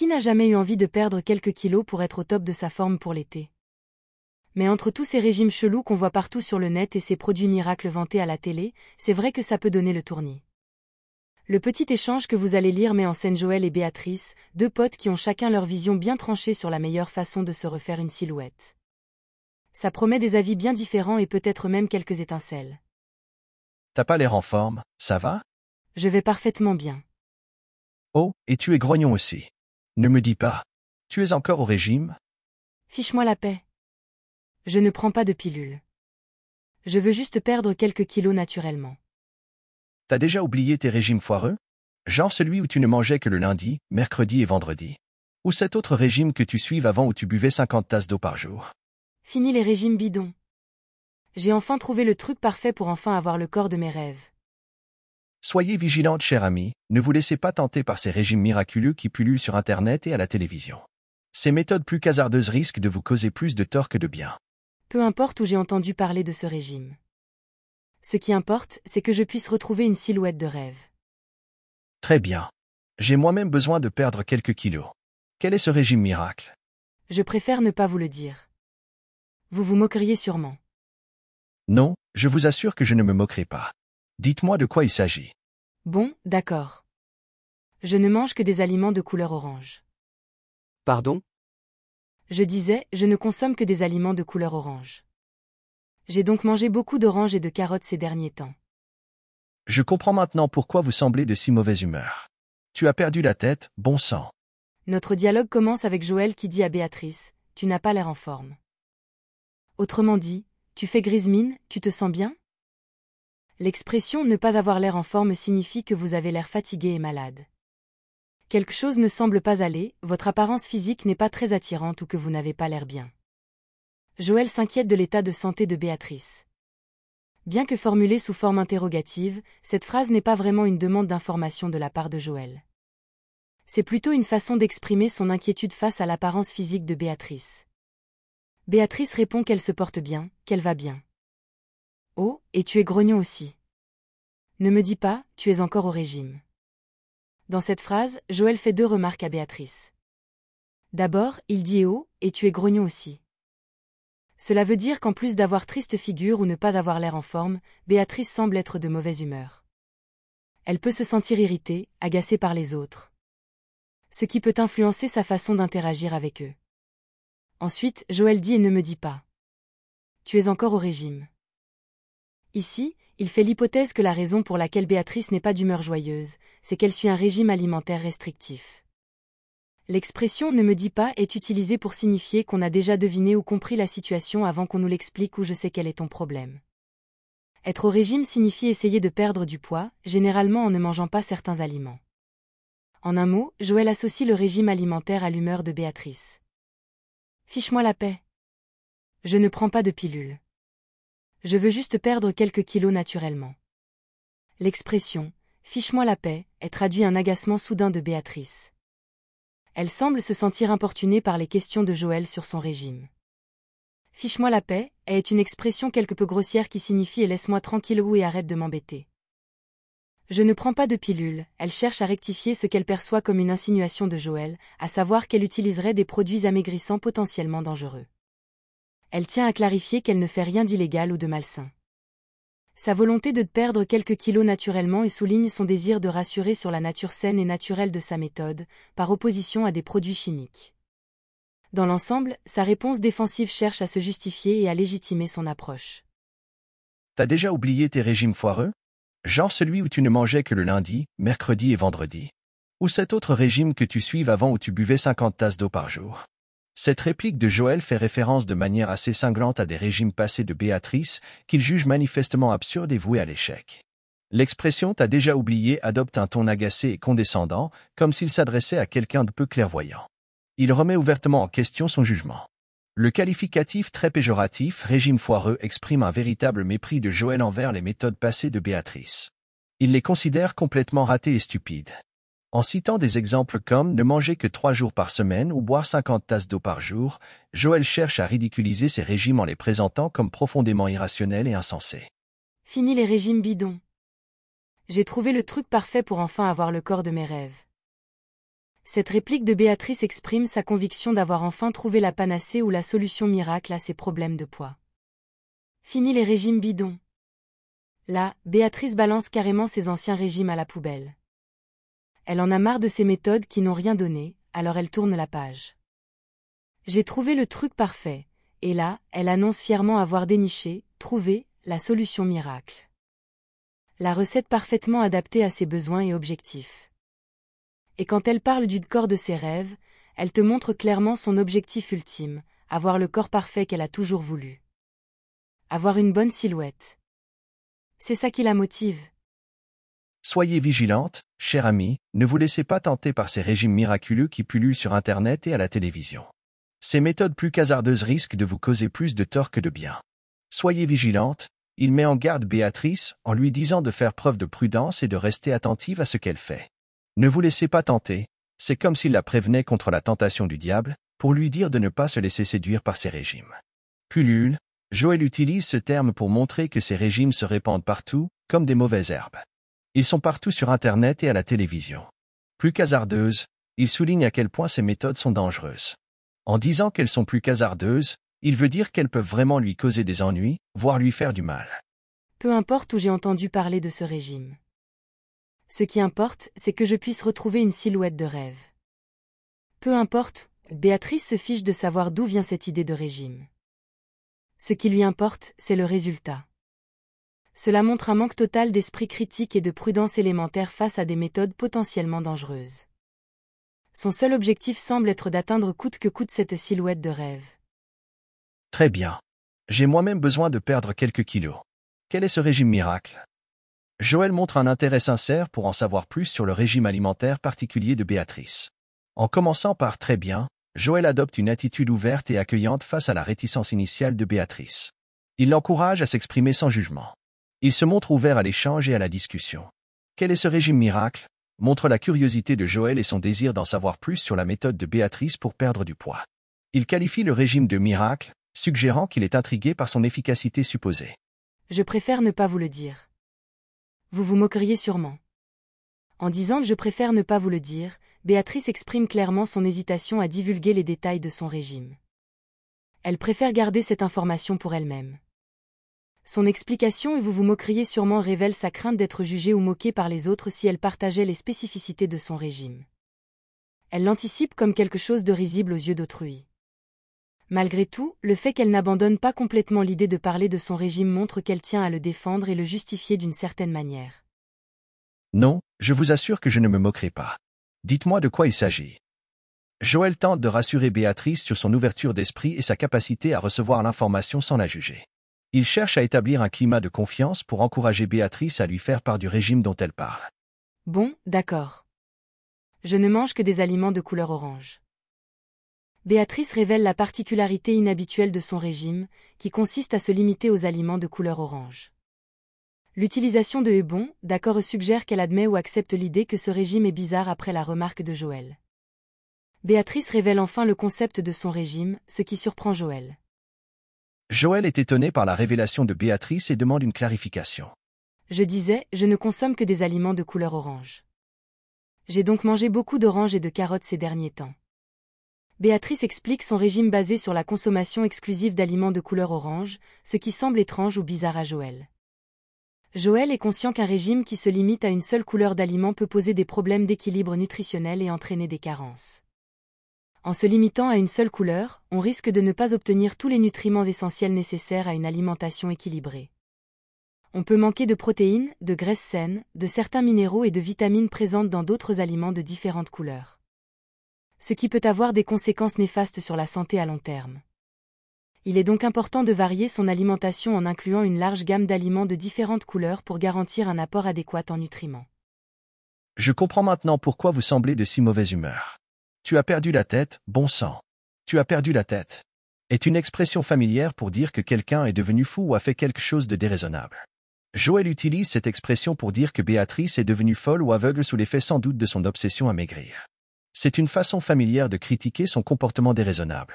Qui n'a jamais eu envie de perdre quelques kilos pour être au top de sa forme pour l'été Mais entre tous ces régimes chelous qu'on voit partout sur le net et ces produits miracles vantés à la télé, c'est vrai que ça peut donner le tournis. Le petit échange que vous allez lire met en scène Joël et Béatrice, deux potes qui ont chacun leur vision bien tranchée sur la meilleure façon de se refaire une silhouette. Ça promet des avis bien différents et peut-être même quelques étincelles. T'as pas l'air en forme, ça va Je vais parfaitement bien. Oh, et tu es grognon aussi. Ne me dis pas. Tu es encore au régime Fiche-moi la paix. Je ne prends pas de pilule. Je veux juste perdre quelques kilos naturellement. T'as déjà oublié tes régimes foireux Genre celui où tu ne mangeais que le lundi, mercredi et vendredi. Ou cet autre régime que tu suives avant où tu buvais 50 tasses d'eau par jour. Fini les régimes bidons. J'ai enfin trouvé le truc parfait pour enfin avoir le corps de mes rêves. Soyez vigilante, chère amie, ne vous laissez pas tenter par ces régimes miraculeux qui pullulent sur Internet et à la télévision. Ces méthodes plus casardeuses risquent de vous causer plus de tort que de bien. Peu importe où j'ai entendu parler de ce régime. Ce qui importe, c'est que je puisse retrouver une silhouette de rêve. Très bien. J'ai moi-même besoin de perdre quelques kilos. Quel est ce régime miracle Je préfère ne pas vous le dire. Vous vous moqueriez sûrement. Non, je vous assure que je ne me moquerai pas. Dites-moi de quoi il s'agit. Bon, d'accord. Je ne mange que des aliments de couleur orange. Pardon Je disais, je ne consomme que des aliments de couleur orange. J'ai donc mangé beaucoup d'oranges et de carottes ces derniers temps. Je comprends maintenant pourquoi vous semblez de si mauvaise humeur. Tu as perdu la tête, bon sang. Notre dialogue commence avec Joël qui dit à Béatrice, Tu n'as pas l'air en forme. Autrement dit, tu fais grise mine, tu te sens bien L'expression ne pas avoir l'air en forme signifie que vous avez l'air fatigué et malade. Quelque chose ne semble pas aller, votre apparence physique n'est pas très attirante ou que vous n'avez pas l'air bien. Joël s'inquiète de l'état de santé de Béatrice. Bien que formulée sous forme interrogative, cette phrase n'est pas vraiment une demande d'information de la part de Joël. C'est plutôt une façon d'exprimer son inquiétude face à l'apparence physique de Béatrice. Béatrice répond qu'elle se porte bien, qu'elle va bien. Oh, et tu es grognon aussi. Ne me dis pas, tu es encore au régime. Dans cette phrase, Joël fait deux remarques à Béatrice. D'abord, il dit Oh, et tu es grognon aussi. Cela veut dire qu'en plus d'avoir triste figure ou ne pas avoir l'air en forme, Béatrice semble être de mauvaise humeur. Elle peut se sentir irritée, agacée par les autres. Ce qui peut influencer sa façon d'interagir avec eux. Ensuite, Joël dit et ne me dis pas. Tu es encore au régime. Ici, il fait l'hypothèse que la raison pour laquelle Béatrice n'est pas d'humeur joyeuse, c'est qu'elle suit un régime alimentaire restrictif. L'expression ne me dis pas est utilisée pour signifier qu'on a déjà deviné ou compris la situation avant qu'on nous l'explique ou je sais quel est ton problème. Être au régime signifie essayer de perdre du poids, généralement en ne mangeant pas certains aliments. En un mot, Joël associe le régime alimentaire à l'humeur de Béatrice. Fiche-moi la paix. Je ne prends pas de pilules. » je veux juste perdre quelques kilos naturellement. L'expression Fiche-moi la paix est traduit un agacement soudain de Béatrice. Elle semble se sentir importunée par les questions de Joël sur son régime. Fiche-moi la paix est une expression quelque peu grossière qui signifie laisse-moi tranquille ou et arrête de m'embêter. Je ne prends pas de pilule, elle cherche à rectifier ce qu'elle perçoit comme une insinuation de Joël, à savoir qu'elle utiliserait des produits amaigrissants potentiellement dangereux elle tient à clarifier qu'elle ne fait rien d'illégal ou de malsain. Sa volonté de perdre quelques kilos naturellement et souligne son désir de rassurer sur la nature saine et naturelle de sa méthode, par opposition à des produits chimiques. Dans l'ensemble, sa réponse défensive cherche à se justifier et à légitimer son approche. T'as déjà oublié tes régimes foireux Genre celui où tu ne mangeais que le lundi, mercredi et vendredi. Ou cet autre régime que tu suives avant où tu buvais 50 tasses d'eau par jour. Cette réplique de Joël fait référence de manière assez cinglante à des régimes passés de Béatrice qu'il juge manifestement absurdes et voués à l'échec. L'expression « t'as déjà oublié » adopte un ton agacé et condescendant, comme s'il s'adressait à quelqu'un de peu clairvoyant. Il remet ouvertement en question son jugement. Le qualificatif très péjoratif « régime foireux » exprime un véritable mépris de Joël envers les méthodes passées de Béatrice. Il les considère complètement ratées et stupides. En citant des exemples comme ne manger que trois jours par semaine ou boire 50 tasses d'eau par jour, Joël cherche à ridiculiser ces régimes en les présentant comme profondément irrationnels et insensés. Fini les régimes bidons. J'ai trouvé le truc parfait pour enfin avoir le corps de mes rêves. Cette réplique de Béatrice exprime sa conviction d'avoir enfin trouvé la panacée ou la solution miracle à ses problèmes de poids. Fini les régimes bidons. Là, Béatrice balance carrément ses anciens régimes à la poubelle. Elle en a marre de ces méthodes qui n'ont rien donné, alors elle tourne la page. J'ai trouvé le truc parfait, et là, elle annonce fièrement avoir déniché, trouvé, la solution miracle. La recette parfaitement adaptée à ses besoins et objectifs. Et quand elle parle du corps de ses rêves, elle te montre clairement son objectif ultime, avoir le corps parfait qu'elle a toujours voulu. Avoir une bonne silhouette. C'est ça qui la motive. Soyez vigilante, chère amie, ne vous laissez pas tenter par ces régimes miraculeux qui pullulent sur Internet et à la télévision. Ces méthodes plus hasardeuses risquent de vous causer plus de tort que de bien. Soyez vigilante, il met en garde Béatrice en lui disant de faire preuve de prudence et de rester attentive à ce qu'elle fait. Ne vous laissez pas tenter, c'est comme s'il la prévenait contre la tentation du diable, pour lui dire de ne pas se laisser séduire par ces régimes. Pullule, Joël utilise ce terme pour montrer que ces régimes se répandent partout, comme des mauvaises herbes. Ils sont partout sur Internet et à la télévision. Plus casardeuse, il souligne à quel point ces méthodes sont dangereuses. En disant qu'elles sont plus qu'hasardeuses, il veut dire qu'elles peuvent vraiment lui causer des ennuis, voire lui faire du mal. Peu importe où j'ai entendu parler de ce régime. Ce qui importe, c'est que je puisse retrouver une silhouette de rêve. Peu importe, Béatrice se fiche de savoir d'où vient cette idée de régime. Ce qui lui importe, c'est le résultat cela montre un manque total d'esprit critique et de prudence élémentaire face à des méthodes potentiellement dangereuses. Son seul objectif semble être d'atteindre coûte que coûte cette silhouette de rêve. Très bien. J'ai moi-même besoin de perdre quelques kilos. Quel est ce régime miracle Joël montre un intérêt sincère pour en savoir plus sur le régime alimentaire particulier de Béatrice. En commençant par très bien, Joël adopte une attitude ouverte et accueillante face à la réticence initiale de Béatrice. Il l'encourage à s'exprimer sans jugement. Il se montre ouvert à l'échange et à la discussion. Quel est ce régime miracle montre la curiosité de Joël et son désir d'en savoir plus sur la méthode de Béatrice pour perdre du poids. Il qualifie le régime de miracle, suggérant qu'il est intrigué par son efficacité supposée. Je préfère ne pas vous le dire. Vous vous moqueriez sûrement. En disant je préfère ne pas vous le dire, Béatrice exprime clairement son hésitation à divulguer les détails de son régime. Elle préfère garder cette information pour elle-même. Son explication et vous vous moqueriez sûrement révèle sa crainte d'être jugée ou moquée par les autres si elle partageait les spécificités de son régime. Elle l'anticipe comme quelque chose de risible aux yeux d'autrui. Malgré tout, le fait qu'elle n'abandonne pas complètement l'idée de parler de son régime montre qu'elle tient à le défendre et le justifier d'une certaine manière. Non, je vous assure que je ne me moquerai pas. Dites-moi de quoi il s'agit. Joël tente de rassurer Béatrice sur son ouverture d'esprit et sa capacité à recevoir l'information sans la juger. Il cherche à établir un climat de confiance pour encourager Béatrice à lui faire part du régime dont elle parle. Bon, d'accord. Je ne mange que des aliments de couleur orange. Béatrice révèle la particularité inhabituelle de son régime, qui consiste à se limiter aux aliments de couleur orange. L'utilisation de bon », d'accord suggère qu'elle admet ou accepte l'idée que ce régime est bizarre après la remarque de Joël. Béatrice révèle enfin le concept de son régime, ce qui surprend Joël. Joël est étonné par la révélation de Béatrice et demande une clarification. Je disais, je ne consomme que des aliments de couleur orange. J'ai donc mangé beaucoup d'oranges et de carottes ces derniers temps. Béatrice explique son régime basé sur la consommation exclusive d'aliments de couleur orange, ce qui semble étrange ou bizarre à Joël. Joël est conscient qu'un régime qui se limite à une seule couleur d'aliment peut poser des problèmes d'équilibre nutritionnel et entraîner des carences. En se limitant à une seule couleur, on risque de ne pas obtenir tous les nutriments essentiels nécessaires à une alimentation équilibrée. On peut manquer de protéines, de graisses saines, de certains minéraux et de vitamines présentes dans d'autres aliments de différentes couleurs. Ce qui peut avoir des conséquences néfastes sur la santé à long terme. Il est donc important de varier son alimentation en incluant une large gamme d'aliments de différentes couleurs pour garantir un apport adéquat en nutriments. Je comprends maintenant pourquoi vous semblez de si mauvaise humeur. Tu as perdu la tête, bon sang. Tu as perdu la tête. Est une expression familière pour dire que quelqu'un est devenu fou ou a fait quelque chose de déraisonnable. Joël utilise cette expression pour dire que Béatrice est devenue folle ou aveugle sous l'effet sans doute de son obsession à maigrir. C'est une façon familière de critiquer son comportement déraisonnable.